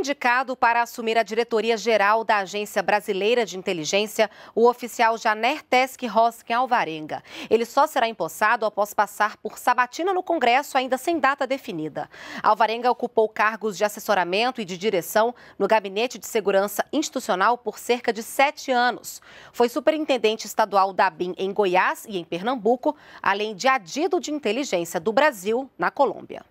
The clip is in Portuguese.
indicado para assumir a diretoria-geral da Agência Brasileira de Inteligência, o oficial Janer Teske Roskin Alvarenga. Ele só será empossado após passar por sabatina no Congresso, ainda sem data definida. Alvarenga ocupou cargos de assessoramento e de direção no Gabinete de Segurança Institucional por cerca de sete anos. Foi superintendente estadual da BIM em Goiás e em Pernambuco, além de adido de inteligência do Brasil na Colômbia.